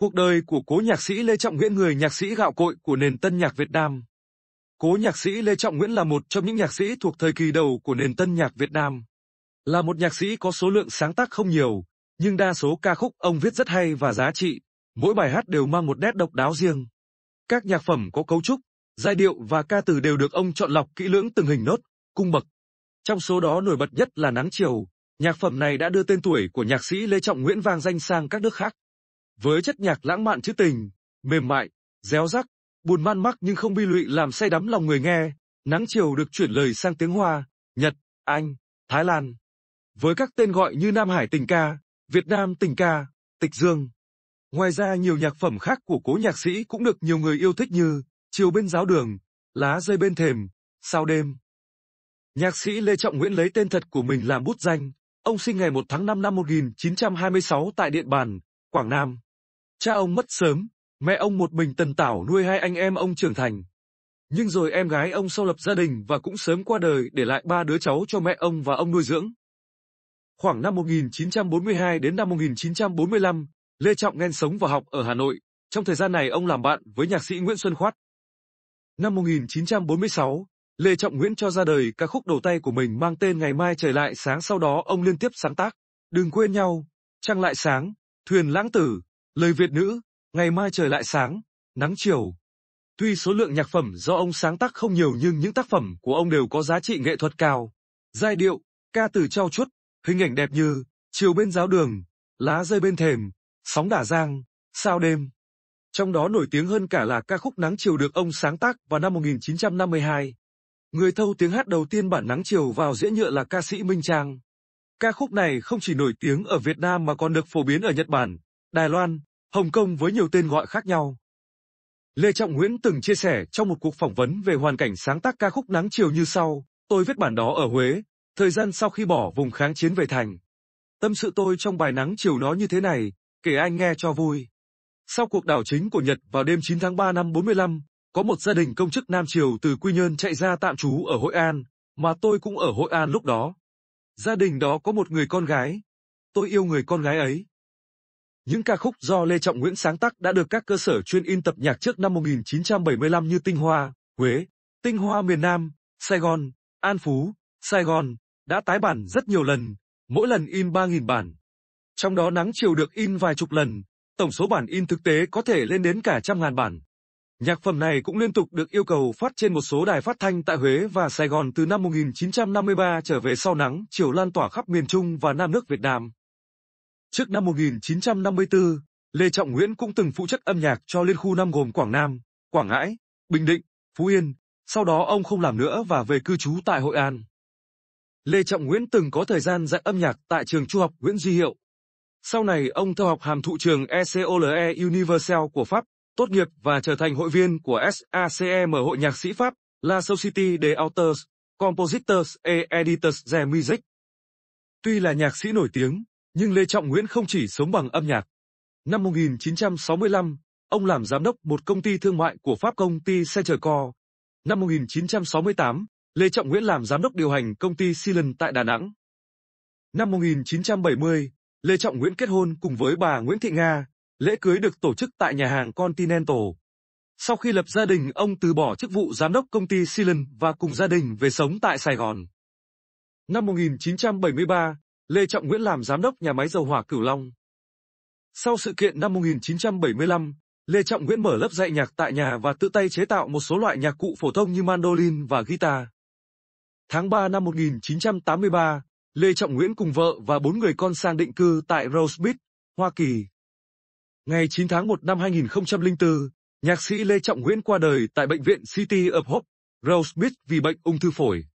Cuộc đời của cố nhạc sĩ Lê Trọng Nguyễn người nhạc sĩ gạo cội của nền tân nhạc Việt Nam. Cố nhạc sĩ Lê Trọng Nguyễn là một trong những nhạc sĩ thuộc thời kỳ đầu của nền tân nhạc Việt Nam. Là một nhạc sĩ có số lượng sáng tác không nhiều, nhưng đa số ca khúc ông viết rất hay và giá trị, mỗi bài hát đều mang một nét độc đáo riêng. Các nhạc phẩm có cấu trúc, giai điệu và ca từ đều được ông chọn lọc kỹ lưỡng từng hình nốt, cung bậc. Trong số đó nổi bật nhất là Nắng Chiều, nhạc phẩm này đã đưa tên tuổi của nhạc sĩ Lê Trọng Nguyễn vang danh sang các nước khác với chất nhạc lãng mạn trữ tình, mềm mại, réo rắc, buồn man mắc nhưng không bi lụy làm say đắm lòng người nghe, nắng chiều được chuyển lời sang tiếng Hoa, Nhật, Anh, Thái Lan. Với các tên gọi như Nam Hải tình ca, Việt Nam tình ca, Tịch Dương. Ngoài ra nhiều nhạc phẩm khác của cố nhạc sĩ cũng được nhiều người yêu thích như Chiều bên giáo đường, Lá rơi bên thềm, Sao đêm. Nhạc sĩ Lê Trọng Nguyễn lấy tên thật của mình làm bút danh. Ông sinh ngày 1 tháng 5 năm 1926 tại Điện Bàn, Quảng Nam. Cha ông mất sớm, mẹ ông một mình tần tảo nuôi hai anh em ông trưởng thành. Nhưng rồi em gái ông sau lập gia đình và cũng sớm qua đời để lại ba đứa cháu cho mẹ ông và ông nuôi dưỡng. Khoảng năm 1942 đến năm 1945, Lê Trọng Nghen sống và học ở Hà Nội. Trong thời gian này ông làm bạn với nhạc sĩ Nguyễn Xuân Khoát. Năm 1946, Lê Trọng Nguyễn cho ra đời ca khúc đầu tay của mình mang tên Ngày mai trời lại sáng sau đó ông liên tiếp sáng tác. Đừng quên nhau, trăng lại sáng, thuyền lãng tử, Lời Việt nữ ngày mai trời lại sáng, nắng chiều. Tuy số lượng nhạc phẩm do ông sáng tác không nhiều nhưng những tác phẩm của ông đều có giá trị nghệ thuật cao. Giai điệu, ca từ trao chuốt, hình ảnh đẹp như chiều bên giáo đường, lá rơi bên thềm, sóng đả giang, sao đêm. Trong đó nổi tiếng hơn cả là ca khúc Nắng Chiều được ông sáng tác vào năm 1952. Người thâu tiếng hát đầu tiên bản Nắng Chiều vào diễn nhựa là ca sĩ Minh Trang. Ca khúc này không chỉ nổi tiếng ở Việt Nam mà còn được phổ biến ở Nhật Bản, Đài Loan, Hồng Kông với nhiều tên gọi khác nhau. Lê Trọng Nguyễn từng chia sẻ trong một cuộc phỏng vấn về hoàn cảnh sáng tác ca khúc Nắng Chiều như sau, tôi viết bản đó ở Huế, thời gian sau khi bỏ vùng kháng chiến về thành. Tâm sự tôi trong bài Nắng Chiều đó như thế này, kể anh nghe cho vui. Sau cuộc đảo chính của Nhật vào đêm 9 tháng 3 năm 45, có một gia đình công chức Nam Triều từ Quy Nhơn chạy ra tạm trú ở Hội An, mà tôi cũng ở Hội An lúc đó. Gia đình đó có một người con gái. Tôi yêu người con gái ấy. Những ca khúc do Lê Trọng Nguyễn sáng tác đã được các cơ sở chuyên in tập nhạc trước năm 1975 như Tinh Hoa, Huế, Tinh Hoa miền Nam, Sài Gòn, An Phú, Sài Gòn, đã tái bản rất nhiều lần, mỗi lần in 3.000 bản. Trong đó Nắng Chiều được in vài chục lần, tổng số bản in thực tế có thể lên đến cả trăm ngàn bản. Nhạc phẩm này cũng liên tục được yêu cầu phát trên một số đài phát thanh tại Huế và Sài Gòn từ năm 1953 trở về sau Nắng Chiều lan tỏa khắp miền Trung và Nam nước Việt Nam. Trước năm 1954, Lê Trọng Nguyễn cũng từng phụ trách âm nhạc cho liên khu năm gồm Quảng Nam, Quảng Ngãi, Bình Định, Phú Yên, sau đó ông không làm nữa và về cư trú tại Hội An. Lê Trọng Nguyễn từng có thời gian dạy âm nhạc tại trường trung học Nguyễn Duy Hiệu. Sau này ông theo học hàm thụ trường ECOLE e Universal của Pháp, tốt nghiệp và trở thành hội viên của SACEM Hội Nhạc sĩ Pháp, La Société des Auteurs, Compositeurs et Editeurs de Musique. Tuy là nhạc sĩ nổi tiếng, nhưng Lê Trọng Nguyễn không chỉ sống bằng âm nhạc. Năm 1965, ông làm giám đốc một công ty thương mại của Pháp công ty Centercore. Năm 1968, Lê Trọng Nguyễn làm giám đốc điều hành công ty Silen tại Đà Nẵng. Năm 1970, Lê Trọng Nguyễn kết hôn cùng với bà Nguyễn Thị Nga, lễ cưới được tổ chức tại nhà hàng Continental. Sau khi lập gia đình, ông từ bỏ chức vụ giám đốc công ty Silen và cùng gia đình về sống tại Sài Gòn. Năm 1973, Lê Trọng Nguyễn làm giám đốc nhà máy dầu hỏa Cửu Long. Sau sự kiện năm 1975, Lê Trọng Nguyễn mở lớp dạy nhạc tại nhà và tự tay chế tạo một số loại nhạc cụ phổ thông như mandolin và guitar. Tháng 3 năm 1983, Lê Trọng Nguyễn cùng vợ và bốn người con sang định cư tại Rose Beach, Hoa Kỳ. Ngày 9 tháng 1 năm 2004, nhạc sĩ Lê Trọng Nguyễn qua đời tại bệnh viện City of Hope, Rose Beach vì bệnh ung thư phổi.